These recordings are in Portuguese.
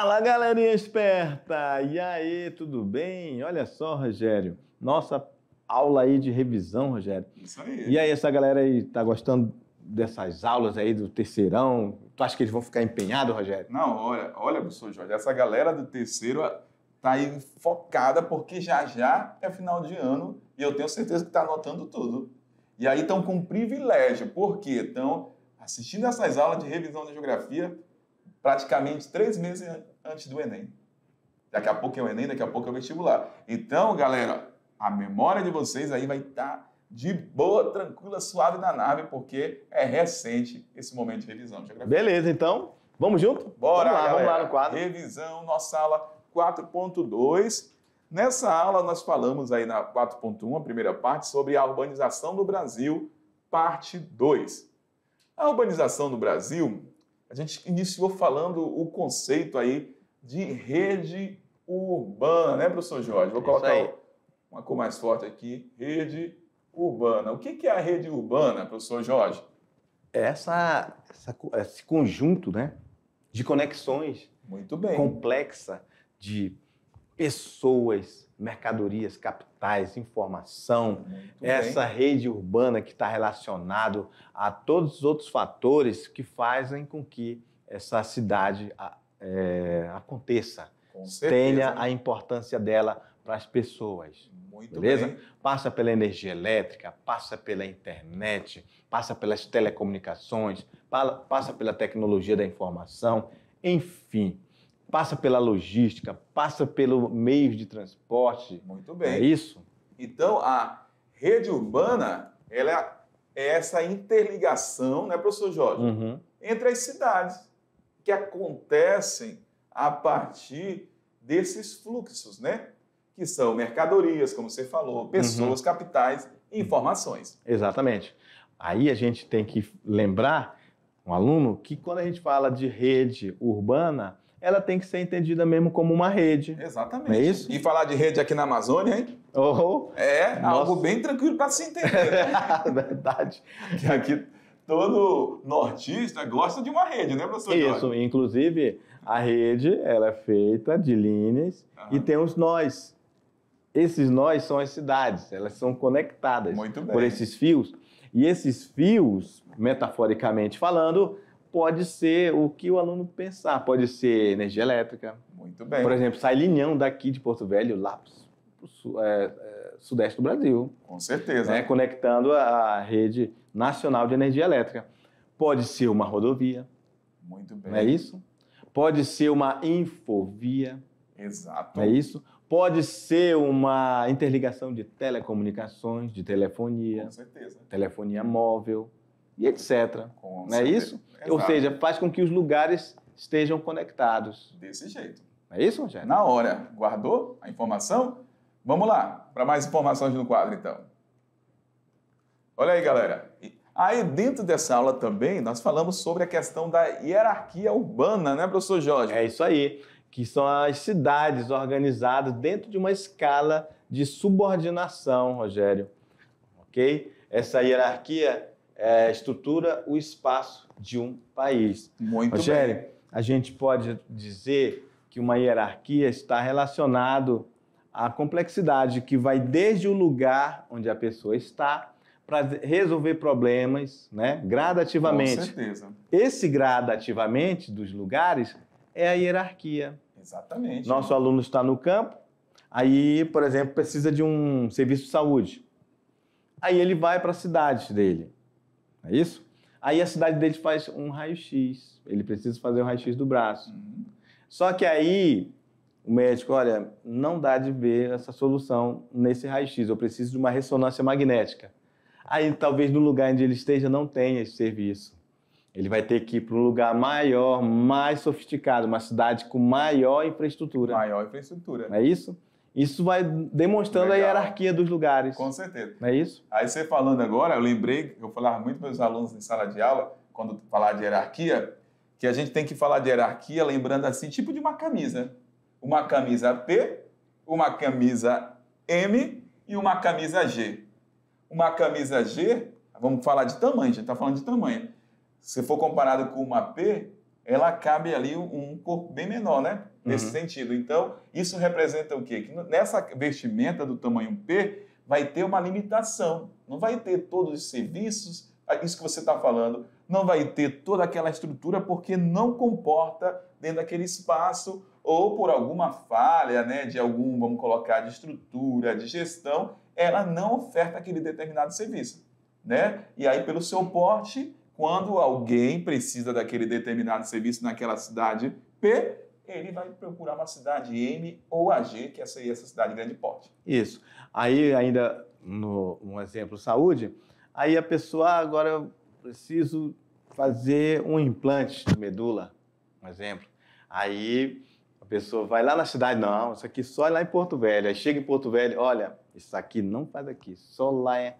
Fala galerinha esperta! E aí, tudo bem? Olha só, Rogério, nossa aula aí de revisão, Rogério. Isso aí. E aí, essa galera aí tá gostando dessas aulas aí do terceirão? Tu acha que eles vão ficar empenhados, Rogério? Não, olha, olha, professor Jorge, essa galera do terceiro tá aí focada porque já já é final de ano e eu tenho certeza que tá anotando tudo. E aí estão com privilégio, porque estão assistindo essas aulas de revisão da geografia praticamente três meses antes do Enem. Daqui a pouco é o Enem, daqui a pouco é o vestibular. Então, galera, a memória de vocês aí vai estar tá de boa, tranquila, suave na nave, porque é recente esse momento de revisão. De Beleza, então. Vamos junto? Bora, vamos lá, galera. vamos lá no quadro. Revisão, nossa aula 4.2. Nessa aula, nós falamos aí na 4.1, a primeira parte, sobre a urbanização do Brasil, parte 2. A urbanização do Brasil a gente iniciou falando o conceito aí de rede urbana, né, professor Jorge? Vou colocar uma cor mais forte aqui, rede urbana. O que é a rede urbana, professor Jorge? É essa, essa, esse conjunto né, de conexões Muito bem. complexa de pessoas, mercadorias, capitais, informação, Muito essa bem. rede urbana que está relacionado a todos os outros fatores que fazem com que essa cidade é, aconteça, tenha a importância dela para as pessoas. Muito beleza? Bem. Passa pela energia elétrica, passa pela internet, passa pelas telecomunicações, passa pela tecnologia da informação, enfim passa pela logística, passa pelo meio de transporte. Muito bem. É isso? Então, a rede urbana, ela é essa interligação, né, professor Jorge? Uhum. Entre as cidades que acontecem a partir desses fluxos, né? Que são mercadorias, como você falou, uhum. pessoas, uhum. capitais e informações. Exatamente. Aí a gente tem que lembrar, um aluno, que quando a gente fala de rede urbana, ela tem que ser entendida mesmo como uma rede. Exatamente. É isso? E falar de rede aqui na Amazônia, hein? Oh, oh. é nossa. algo bem tranquilo para se entender. Né? Verdade. Que aqui todo nortista gosta de uma rede, né, professor? Isso, Jorge? inclusive a rede ela é feita de linhas Aham. e tem os nós. Esses nós são as cidades, elas são conectadas por esses fios. E esses fios, metaforicamente falando, pode ser o que o aluno pensar. Pode ser energia elétrica. Muito bem. Por exemplo, sai linhão daqui de Porto Velho lá para o é, é, sudeste do Brasil. Com certeza. Né? Conectando a rede nacional de energia elétrica. Pode ser uma rodovia. Muito bem. Não é isso? Pode ser uma infovia. Exato. Não é isso? Pode ser uma interligação de telecomunicações, de telefonia. Com certeza. Telefonia móvel e etc. Com não certeza. é isso? Exato. Ou seja, faz com que os lugares estejam conectados. Desse jeito. é isso, Rogério? Na hora. Guardou a informação? Vamos lá, para mais informações no quadro, então. Olha aí, galera. Aí, dentro dessa aula também, nós falamos sobre a questão da hierarquia urbana, né, professor Jorge? É isso aí, que são as cidades organizadas dentro de uma escala de subordinação, Rogério. Ok? Essa hierarquia é, estrutura o espaço de um país. Muito Rogério, bem. a gente pode dizer que uma hierarquia está relacionado à complexidade que vai desde o lugar onde a pessoa está para resolver problemas, né, gradativamente. Com certeza. Esse gradativamente dos lugares é a hierarquia. Exatamente. Nosso aluno está no campo, aí, por exemplo, precisa de um serviço de saúde. Aí ele vai para a cidade dele é isso? Aí a cidade dele faz um raio-x, ele precisa fazer o um raio-x do braço. Uhum. Só que aí o médico, olha, não dá de ver essa solução nesse raio-x, eu preciso de uma ressonância magnética. Aí talvez no lugar onde ele esteja não tenha esse serviço. Ele vai ter que ir para um lugar maior, mais sofisticado, uma cidade com maior infraestrutura. Maior infraestrutura. é isso? Isso vai demonstrando Legal. a hierarquia dos lugares. Com certeza. Não é isso? Aí você falando agora, eu lembrei, eu falava muito para os alunos em sala de aula, quando falar de hierarquia, que a gente tem que falar de hierarquia lembrando assim, tipo de uma camisa. Uma camisa P, uma camisa M e uma camisa G. Uma camisa G, vamos falar de tamanho, a gente está falando de tamanho. Se for comparado com uma P, ela cabe ali um corpo bem menor, né? nesse uhum. sentido. Então, isso representa o quê? Que nessa vestimenta do tamanho P vai ter uma limitação. Não vai ter todos os serviços, ah, isso que você está falando, não vai ter toda aquela estrutura porque não comporta dentro daquele espaço ou por alguma falha, né, de algum, vamos colocar, de estrutura, de gestão, ela não oferta aquele determinado serviço, né? E aí pelo seu porte, quando alguém precisa daquele determinado serviço naquela cidade P, ele vai procurar uma cidade M ou AG, que essa aí é essa cidade grande porte. Isso. Aí, ainda no, um exemplo saúde, aí a pessoa, ah, agora eu preciso fazer um implante de medula, um exemplo. Aí a pessoa vai lá na cidade, não, isso aqui só é lá em Porto Velho. Aí chega em Porto Velho, olha, isso aqui não faz aqui, só lá é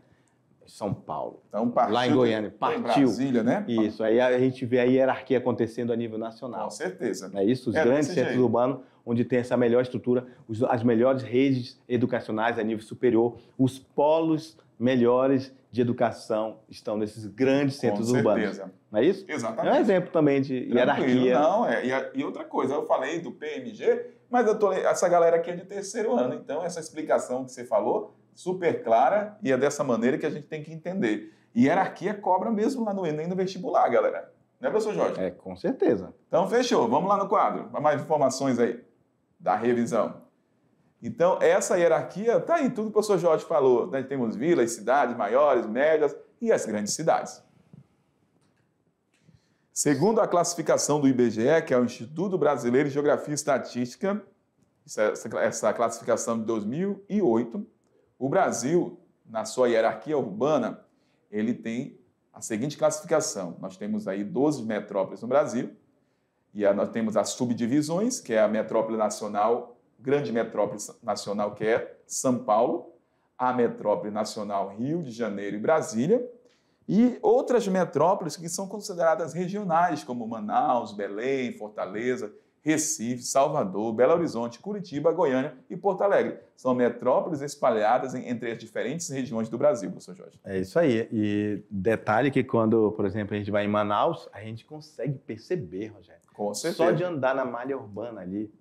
são Paulo. Então, partiu, lá em Goiânia. Partiu. Em Brasília, né? Isso. Aí a gente vê a hierarquia acontecendo a nível nacional. Com certeza. É isso, os é grandes centros jeito. urbanos, onde tem essa melhor estrutura, as melhores redes educacionais a nível superior, os polos melhores de educação estão nesses grandes centros Com urbanos. Com certeza. Não é isso? Exatamente. É um exemplo também de Tranquilo, hierarquia. Não, é. E, a, e, outra coisa, eu falei do PMG, mas eu tô, essa galera aqui é de terceiro ano, então essa explicação que você falou super clara e é dessa maneira que a gente tem que entender. E hierarquia cobra mesmo lá no Enem no vestibular, galera. Né, professor Jorge? É, com certeza. Então, fechou. Vamos lá no quadro. Para mais informações aí da revisão. Então, essa hierarquia está aí, tudo que o professor Jorge falou. Né? Temos vilas, cidades maiores, médias e as grandes cidades. Segundo a classificação do IBGE, que é o Instituto Brasileiro de Geografia e Estatística, é essa classificação de 2008, o Brasil, na sua hierarquia urbana, ele tem a seguinte classificação. Nós temos aí 12 metrópoles no Brasil, e nós temos as subdivisões, que é a metrópole nacional, grande metrópole nacional, que é São Paulo, a metrópole nacional Rio de Janeiro e Brasília, e outras metrópoles que são consideradas regionais, como Manaus, Belém, Fortaleza, Recife, Salvador, Belo Horizonte, Curitiba, Goiânia e Porto Alegre. São metrópoles espalhadas entre as diferentes regiões do Brasil, professor Jorge. É isso aí. E detalhe que quando, por exemplo, a gente vai em Manaus, a gente consegue perceber, Rogério. Com certeza. Só de andar na malha urbana ali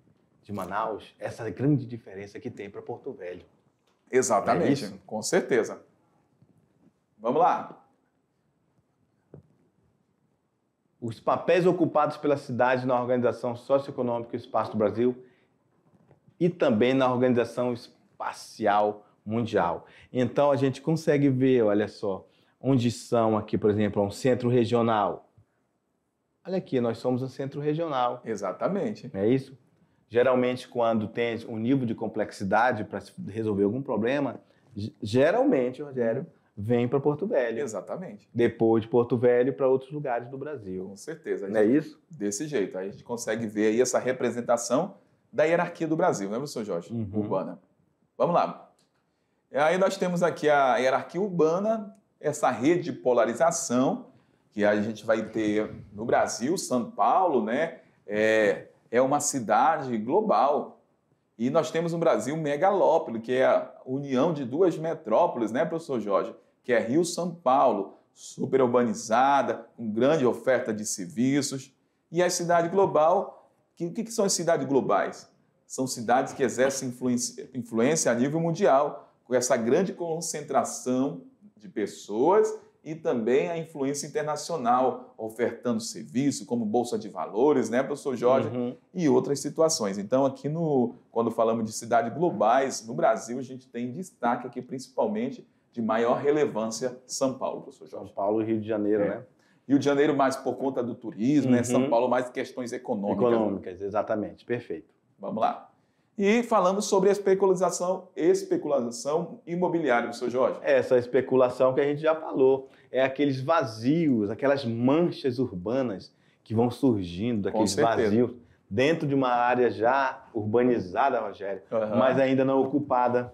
de Manaus, essa grande diferença que tem para Porto Velho. É Exatamente, é com certeza. Vamos lá. os papéis ocupados pela cidade na organização socioeconômica do espaço do Brasil e também na organização espacial mundial. Então a gente consegue ver, olha só, onde são aqui, por exemplo, um centro regional. Olha aqui, nós somos um centro regional. Exatamente. É isso? Geralmente, quando tem um nível de complexidade para resolver algum problema, geralmente, Rogério, vem para Porto Velho. Exatamente. Depois de Porto Velho para outros lugares do Brasil. Com certeza. Gente, Não é isso? Desse jeito. Aí a gente consegue ver aí essa representação da hierarquia do Brasil, né professor Jorge? Uhum. Urbana. Vamos lá. E aí nós temos aqui a hierarquia urbana, essa rede de polarização que a gente vai ter no Brasil, São Paulo, né? É, é uma cidade global. E nós temos um Brasil megalópole, que é a união de duas metrópoles, né, professor Jorge? que é Rio São Paulo, super urbanizada, com grande oferta de serviços. E a cidade global, que, o que são as cidades globais? São cidades que exercem influência, influência a nível mundial, com essa grande concentração de pessoas e também a influência internacional, ofertando serviço, como Bolsa de Valores, né, professor Jorge, uhum. e outras situações. Então, aqui no, quando falamos de cidades globais, no Brasil, a gente tem destaque aqui principalmente de maior relevância São Paulo, professor Jorge. São Paulo e Rio de Janeiro, é. né? Rio de Janeiro mais por conta do turismo, uhum. né? São uhum. Paulo mais questões econômicas. Econômicas, exatamente, perfeito. Vamos lá. E falamos sobre a especulação, especulação imobiliária, professor Jorge. É, essa especulação que a gente já falou. É aqueles vazios, aquelas manchas urbanas que vão surgindo, aqueles vazios dentro de uma área já urbanizada, Rogério, uhum. mas ainda não ocupada.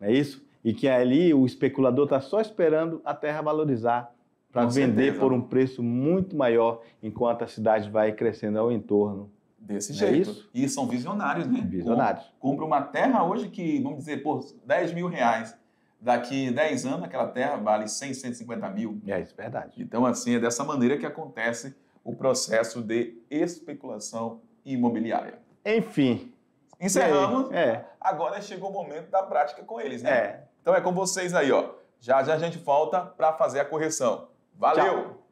Não é isso? e que ali o especulador está só esperando a terra valorizar para vender certeza. por um preço muito maior enquanto a cidade vai crescendo ao entorno. Desse Não é jeito. É isso? E são visionários, né? Visionários. Compra uma terra hoje que, vamos dizer, por 10 mil reais. Daqui 10 anos, aquela terra vale 100, 150 mil. É isso, é verdade. Então, assim, é dessa maneira que acontece o processo de especulação imobiliária. Enfim. Encerramos. É. Agora chegou o momento da prática com eles, né? É. Então é com vocês aí, ó. Já já a gente volta para fazer a correção. Valeu! Tchau.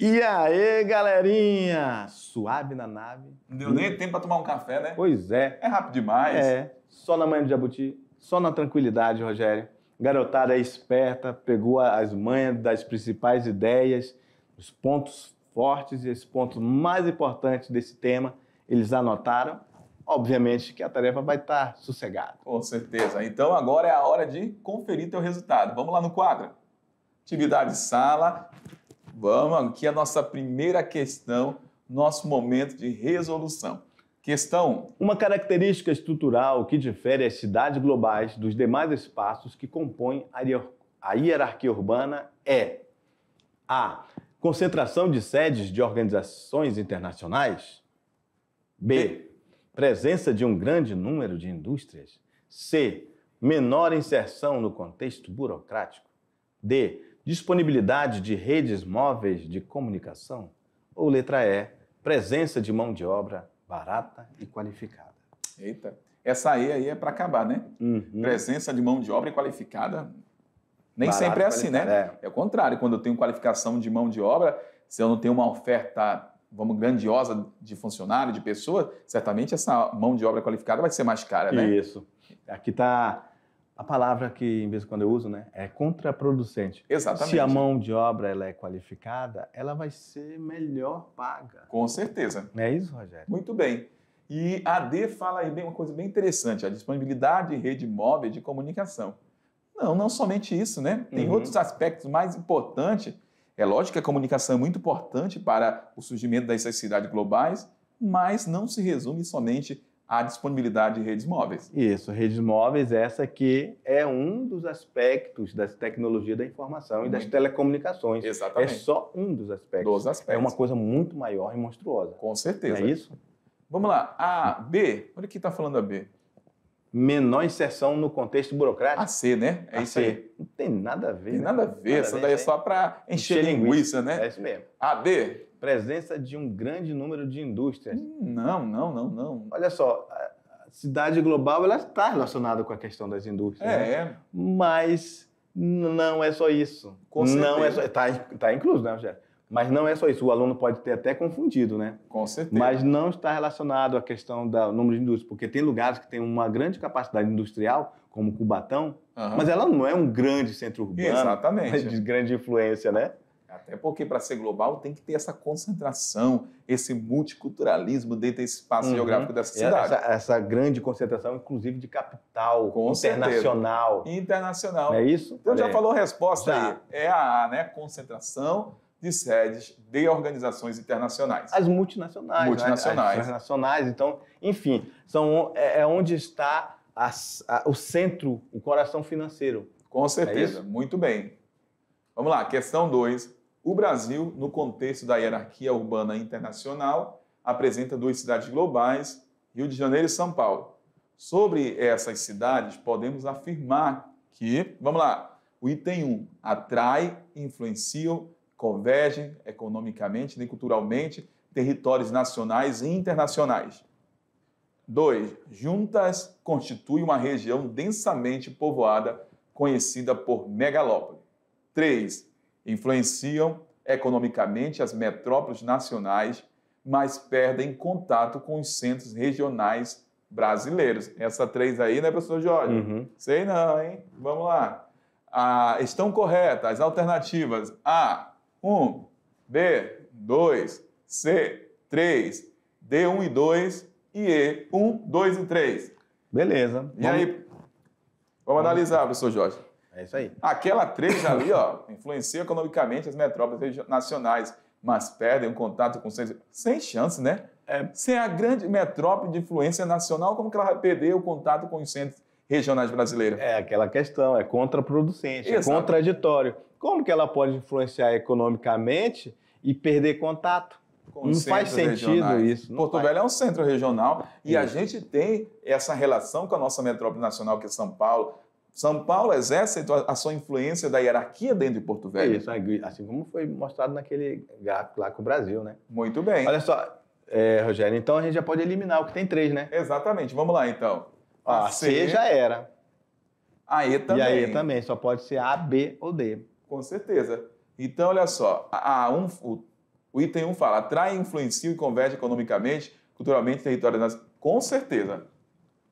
E aí, galerinha? Suave na nave. Não deu nem tempo para tomar um café, né? Pois é. É rápido demais. É. Só na manhã de Jabuti, só na tranquilidade, Rogério garotada é esperta, pegou as manhas das principais ideias, os pontos fortes e os pontos mais importantes desse tema, eles anotaram. Obviamente que a tarefa vai estar tá sossegada. Com certeza. Então agora é a hora de conferir teu resultado. Vamos lá no quadro. Atividade sala. Vamos aqui é a nossa primeira questão, nosso momento de resolução. Questão: Uma característica estrutural que difere as cidades globais dos demais espaços que compõem a hierarquia urbana é a concentração de sedes de organizações internacionais, b presença de um grande número de indústrias, c menor inserção no contexto burocrático, d disponibilidade de redes móveis de comunicação ou letra e presença de mão de obra barata e qualificada. Eita, essa E aí é para acabar, né? Uhum. Presença de mão de obra qualificada. Nem barata, sempre é assim, né? É. é o contrário, quando eu tenho qualificação de mão de obra, se eu não tenho uma oferta vamos, grandiosa de funcionário, de pessoa, certamente essa mão de obra qualificada vai ser mais cara, né? Isso. Aqui está a palavra que, em vez de quando eu uso, né, é contraproducente. Exatamente. Se a mão de obra ela é qualificada, ela vai ser melhor paga. Com certeza. é isso, Rogério? Muito bem. E a D fala aí bem uma coisa bem interessante, a disponibilidade de rede móvel de comunicação. Não, não somente isso, né? Tem uhum. outros aspectos mais importantes. É lógico que a comunicação é muito importante para o surgimento das cidades globais, mas não se resume somente a disponibilidade de redes móveis. Isso, redes móveis, essa que é um dos aspectos das tecnologias da informação muito. e das telecomunicações. Exatamente. É só um dos aspectos. Dos aspectos. É uma coisa muito maior e monstruosa. Com certeza. É isso? Vamos lá. A B, olha que está falando a B. Menor inserção no contexto burocrático. A C, né? É a isso C. aí. Não tem nada a ver. Tem né? nada a ver. Nada Essa daí é né? só para encher, encher linguiça, linguiça, né? É isso mesmo. A b presença de um grande número de indústrias. Hum, não, não, não, não. Olha só, a cidade global ela está relacionada com a questão das indústrias. Né? É. Né? Mas não é só isso. Com certeza. não é só está tá incluso, né, Rogério? Mas não é só isso. O aluno pode ter até confundido, né? Com certeza. Mas não está relacionado à questão do número de indústrias, porque tem lugares que têm uma grande capacidade industrial, como Cubatão, uhum. mas ela não é um grande centro urbano. Exatamente. De grande influência, né? É porque para ser global tem que ter essa concentração, esse multiculturalismo dentro desse espaço uhum. geográfico dessa é, cidade. Essa, essa, grande concentração, inclusive, de capital Com internacional. Certeza. Internacional. é isso? Então Olha já aí. falou a resposta já. aí. É a né, concentração de sedes de organizações internacionais. As multinacionais. Né? Multinacionais. Né? As internacionais. Então, enfim, são, é, é onde está a, o centro, o coração financeiro. Com é certeza. É Muito bem. Vamos lá, questão 2. O Brasil, no contexto da hierarquia urbana internacional, apresenta duas cidades globais, Rio de Janeiro e São Paulo. Sobre essas cidades, podemos afirmar que, vamos lá, o item 1 atrai, influenciam, convergem economicamente e culturalmente territórios nacionais e internacionais. 2. Juntas constituem uma região densamente povoada, conhecida por megalópole. 3 influenciam economicamente as metrópoles nacionais, mas perdem contato com os centros regionais brasileiros. Essa três aí, né, professor Jorge? Uhum. Sei não, hein? Vamos lá. Ah, estão corretas as alternativas A, 1, B, 2, C, 3, D, 1 e 2 e E, 1, 2 e 3. Beleza. E vamos... aí, vamos analisar, professor Jorge. É isso aí. Aquela três ali, ó, influencia economicamente as metrópoles nacionais, mas perdem um contato com seis. Sem chance, né? É. Sem a grande metrópole de influência nacional, como que ela vai perder o contato com os centros regionais brasileiros? É aquela questão, é contraproducente, é Exato. é contraditório. Como que ela pode influenciar economicamente e perder contato? Com não faz sentido regionais. isso. Porto Velho é um centro regional e isso. a gente tem essa relação com a nossa metrópole nacional, que é São Paulo, são Paulo exerce a sua influência da hierarquia dentro de Porto Velho. Isso, assim como foi mostrado naquele gráfico lá com o Brasil, né? Muito bem. Olha só, é, Rogério, então a gente já pode eliminar o que tem três, né? Exatamente, vamos lá então. A, a C, C já era. A E também. E a E também, só pode ser A, B ou D. Com certeza. Então, olha só, a, um, o, o item 1 um fala, atrai, influencia e converte economicamente, culturalmente, territorialmente. Com certeza.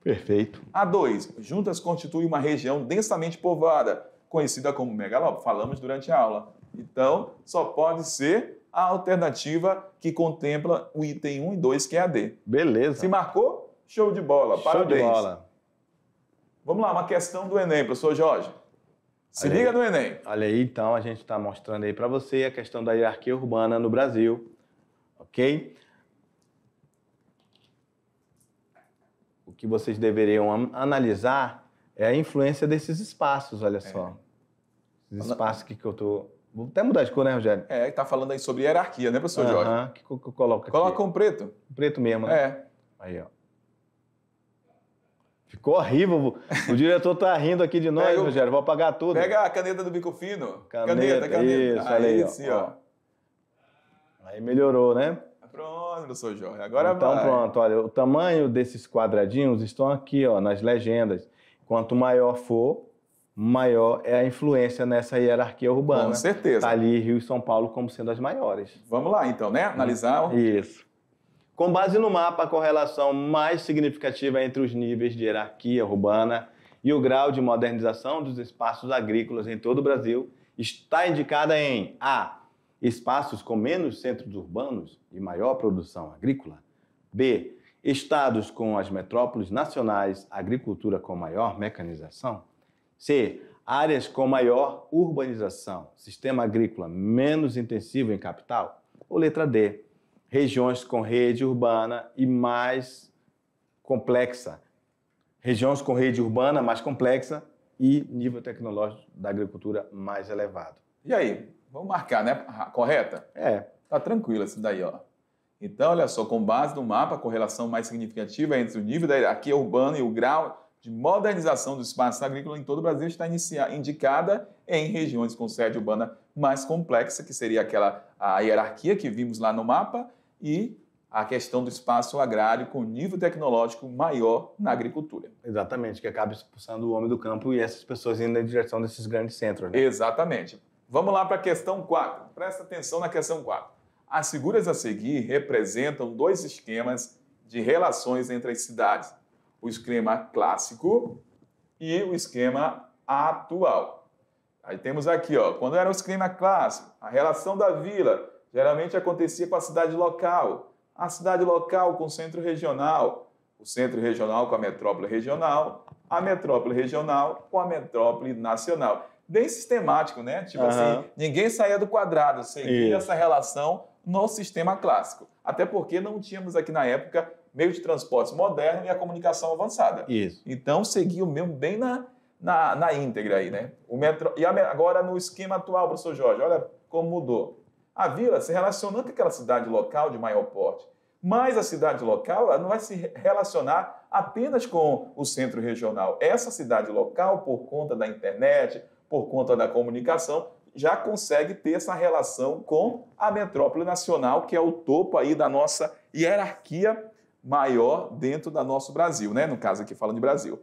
Perfeito. A2. Juntas constituem uma região densamente povoada, conhecida como megalópole. Falamos durante a aula. Então, só pode ser a alternativa que contempla o item 1 e 2, que é a D. Beleza. Se marcou? Show de bola. Show Parabéns. Show de bola. Vamos lá, uma questão do Enem, professor Jorge. Se olha liga aí, no Enem. Olha aí, então, a gente está mostrando aí para você a questão da hierarquia urbana no Brasil, ok? que vocês deveriam analisar é a influência desses espaços, olha só. É. Esses espaços que, que eu tô. Vou até mudar de cor, né, Rogério? É, tá falando aí sobre hierarquia, né, professor uh -huh. Jorge? Que, que eu coloco Coloca um preto. Um preto mesmo, né? É. Aí, ó. Ficou horrível. O diretor tá rindo aqui de é, nós, Rogério. Vou apagar tudo. Pega a caneta do bico fino. Caneta, caneta. caneta. Isso, aí, aí ó. ó. Aí melhorou, né? Pronto, sou Jorge. Agora então, vai. Então pronto, olha, o tamanho desses quadradinhos estão aqui, ó, nas legendas. Quanto maior for, maior é a influência nessa hierarquia urbana. Com certeza. Está ali Rio e São Paulo como sendo as maiores. Vamos lá, então, né? Analisar. Isso. Com base no mapa, a correlação mais significativa é entre os níveis de hierarquia urbana e o grau de modernização dos espaços agrícolas em todo o Brasil está indicada em A espaços com menos centros urbanos e maior produção agrícola. B. Estados com as metrópoles nacionais, agricultura com maior mecanização. C. Áreas com maior urbanização, sistema agrícola menos intensivo em capital. Ou letra D. Regiões com rede urbana e mais complexa. Regiões com rede urbana mais complexa e nível tecnológico da agricultura mais elevado. E aí, Vamos marcar, né? Correta? É. Tá tranquilo isso daí, ó. Então, olha só, com base no mapa, a correlação mais significativa é entre o nível da hierarquia é urbana e o grau de modernização do espaço agrícola em todo o Brasil está indicada em regiões com sede urbana mais complexa, que seria aquela a hierarquia que vimos lá no mapa, e a questão do espaço agrário com nível tecnológico maior na agricultura. Exatamente, que acaba expulsando o homem do campo e essas pessoas indo na direção desses grandes centros. Né? Exatamente. Vamos lá para a questão 4. Presta atenção na questão 4. As figuras a seguir representam dois esquemas de relações entre as cidades: o esquema clássico e o esquema atual. Aí temos aqui, ó, quando era o esquema clássico, a relação da vila geralmente acontecia com a cidade local, a cidade local com o centro regional, o centro regional com a metrópole regional, a metrópole regional com a metrópole nacional bem sistemático, né? Tipo uhum. assim, ninguém saía do quadrado, seguia essa relação no sistema clássico. Até porque não tínhamos aqui na época meio de transporte moderno e a comunicação avançada. Isso. Então seguiu mesmo bem na, na, na íntegra aí, né? O metro... E agora no esquema atual, professor Jorge, olha como mudou. A vila se relacionando com aquela cidade local de maior porte, mas a cidade local ela não vai se relacionar apenas com o centro regional. Essa cidade local, por conta da internet, por conta da comunicação, já consegue ter essa relação com a metrópole nacional, que é o topo aí da nossa hierarquia maior dentro do nosso Brasil, né? No caso aqui falando de Brasil.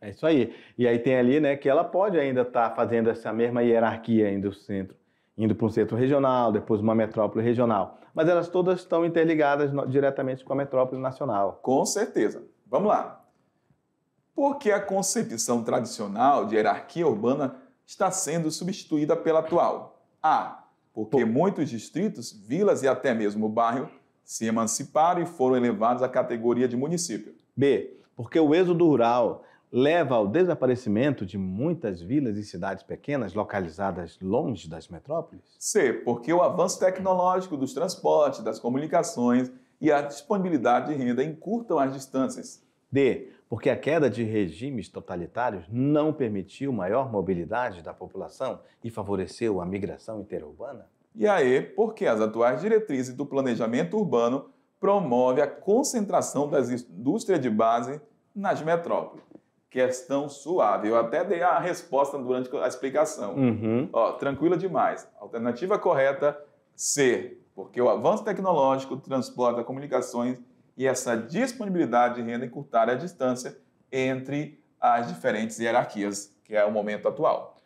É isso aí. E aí tem ali, né, que ela pode ainda estar tá fazendo essa mesma hierarquia ainda do centro, indo para um centro regional, depois uma metrópole regional. Mas elas todas estão interligadas diretamente com a metrópole nacional. Com certeza. Vamos lá porque a concepção tradicional de hierarquia urbana está sendo substituída pela atual. A. Porque muitos distritos, vilas e até mesmo bairro se emanciparam e foram elevados à categoria de município. B. Porque o êxodo rural leva ao desaparecimento de muitas vilas e cidades pequenas localizadas longe das metrópoles? C. Porque o avanço tecnológico dos transportes, das comunicações e a disponibilidade de renda encurtam as distâncias. D porque a queda de regimes totalitários não permitiu maior mobilidade da população e favoreceu a migração interurbana? E aí, porque as atuais diretrizes do planejamento urbano promove a concentração das indústrias de base nas metrópoles. Questão suave. Eu até dei a resposta durante a explicação. Uhum. Ó, tranquila demais. Alternativa correta, C. Porque o avanço tecnológico, transporta comunicações e essa disponibilidade de renda encurtar a distância entre as diferentes hierarquias, que é o momento atual.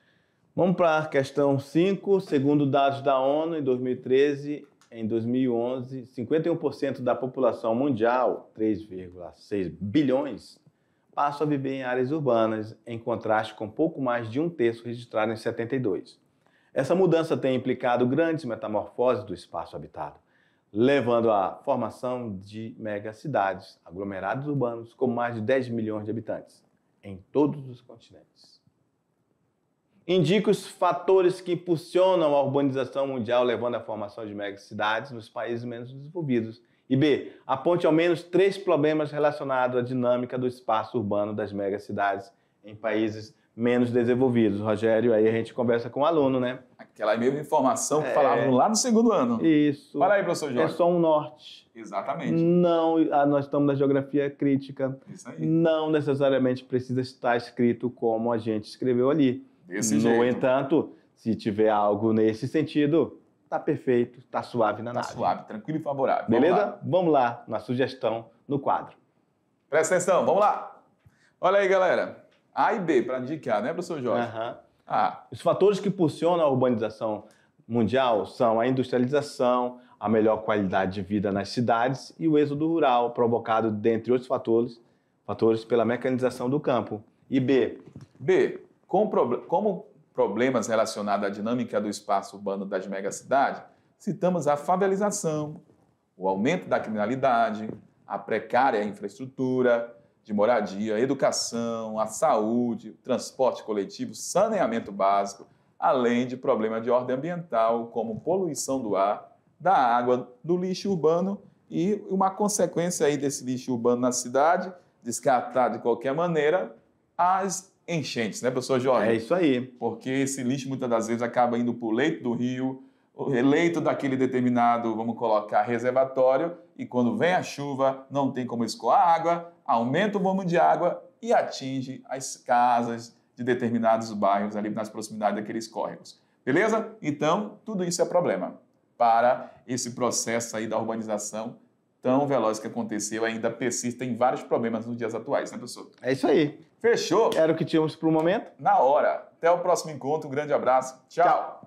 Vamos para a questão 5. Segundo dados da ONU, em 2013, em 2011, 51% da população mundial, 3,6 bilhões, passa a viver em áreas urbanas, em contraste com pouco mais de um terço registrado em 72. Essa mudança tem implicado grandes metamorfoses do espaço habitado levando à formação de megacidades, aglomerados urbanos com mais de 10 milhões de habitantes em todos os continentes. Indica os fatores que impulsionam a urbanização mundial, levando à formação de megacidades nos países menos desenvolvidos. E B, aponte ao menos três problemas relacionados à dinâmica do espaço urbano das megacidades em países menos desenvolvidos. Rogério, aí a gente conversa com o aluno, né? Aquela mesma informação que é... falavam lá no segundo ano. Isso. Fala aí, professor Jorge. É só um norte. Exatamente. Não, ah, nós estamos na geografia crítica. Isso aí. Não necessariamente precisa estar escrito como a gente escreveu ali. Desse no jeito. entanto, se tiver algo nesse sentido, tá perfeito, tá suave na tá nave. suave, tranquilo e favorável. Beleza? Vamos lá. Vamos lá na sugestão no quadro. Presta atenção, vamos lá. Olha aí, galera. A e B para indicar, né, professor Jorge? Uhum. Ah. Os fatores que impulsionam a urbanização mundial são a industrialização, a melhor qualidade de vida nas cidades e o êxodo rural, provocado, dentre outros fatores, fatores pela mecanização do campo. E B? B. Com Como problemas relacionados à dinâmica do espaço urbano das megacidades, citamos a favelização, o aumento da criminalidade, a precária infraestrutura, de moradia, educação, a saúde, transporte coletivo, saneamento básico, além de problema de ordem ambiental, como poluição do ar, da água, do lixo urbano e uma consequência aí desse lixo urbano na cidade, descartar de qualquer maneira, as enchentes, né, professor Jorge? É isso aí. Porque esse lixo muitas das vezes acaba indo para o leito do rio, o leito daquele determinado, vamos colocar, reservatório, e quando vem a chuva, não tem como escoar água, aumenta o volume de água e atinge as casas de determinados bairros ali nas proximidades daqueles córregos. Beleza? Então, tudo isso é problema para esse processo aí da urbanização tão veloz que aconteceu, ainda persistem vários problemas nos dias atuais, né, professor? É isso aí. Fechou. Era o que tínhamos para o momento. Na hora. Até o próximo encontro. Um grande abraço. Tchau. Tchau.